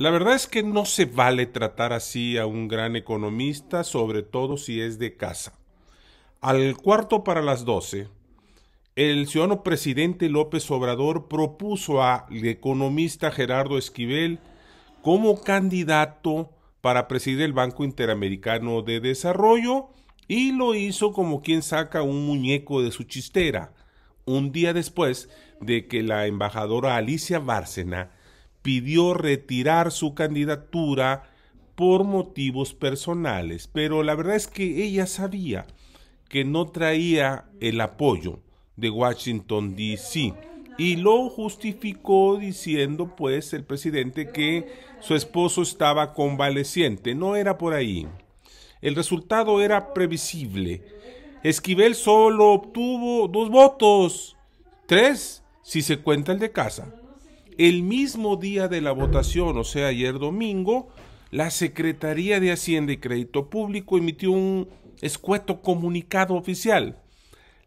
La verdad es que no se vale tratar así a un gran economista, sobre todo si es de casa. Al cuarto para las doce, el ciudadano presidente López Obrador propuso al economista Gerardo Esquivel como candidato para presidir el Banco Interamericano de Desarrollo y lo hizo como quien saca un muñeco de su chistera, un día después de que la embajadora Alicia Bárcena pidió retirar su candidatura por motivos personales, pero la verdad es que ella sabía que no traía el apoyo de Washington, D.C. Y lo justificó diciendo, pues, el presidente que su esposo estaba convaleciente. No era por ahí. El resultado era previsible. Esquivel solo obtuvo dos votos. Tres, si se cuenta el de casa. El mismo día de la votación, o sea, ayer domingo, la Secretaría de Hacienda y Crédito Público emitió un escueto comunicado oficial.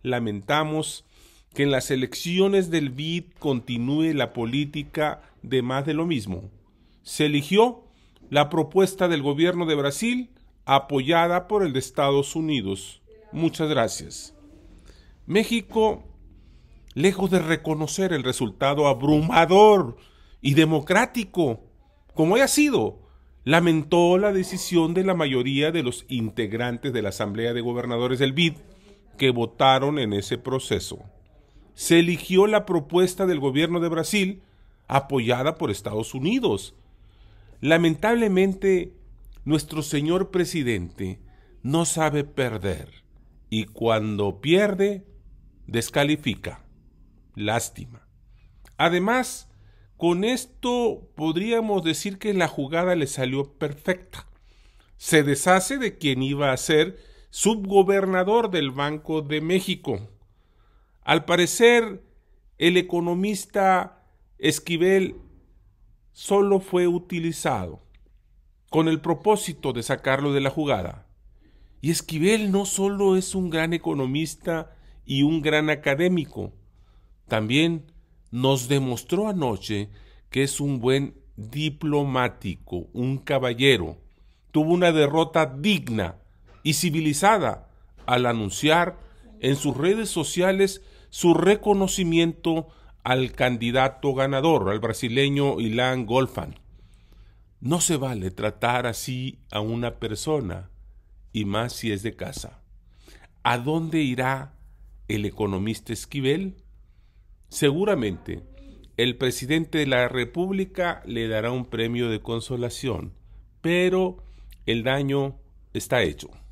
Lamentamos que en las elecciones del BID continúe la política de más de lo mismo. Se eligió la propuesta del gobierno de Brasil apoyada por el de Estados Unidos. Muchas gracias. México lejos de reconocer el resultado abrumador y democrático, como haya sido, lamentó la decisión de la mayoría de los integrantes de la Asamblea de Gobernadores del BID que votaron en ese proceso. Se eligió la propuesta del gobierno de Brasil apoyada por Estados Unidos. Lamentablemente, nuestro señor presidente no sabe perder y cuando pierde, descalifica. Lástima. Además, con esto podríamos decir que la jugada le salió perfecta. Se deshace de quien iba a ser subgobernador del Banco de México. Al parecer, el economista Esquivel solo fue utilizado con el propósito de sacarlo de la jugada. Y Esquivel no solo es un gran economista y un gran académico, también nos demostró anoche que es un buen diplomático, un caballero. Tuvo una derrota digna y civilizada al anunciar en sus redes sociales su reconocimiento al candidato ganador, al brasileño Ilan Golfan. No se vale tratar así a una persona, y más si es de casa. ¿A dónde irá el economista Esquivel? Seguramente el presidente de la República le dará un premio de consolación, pero el daño está hecho.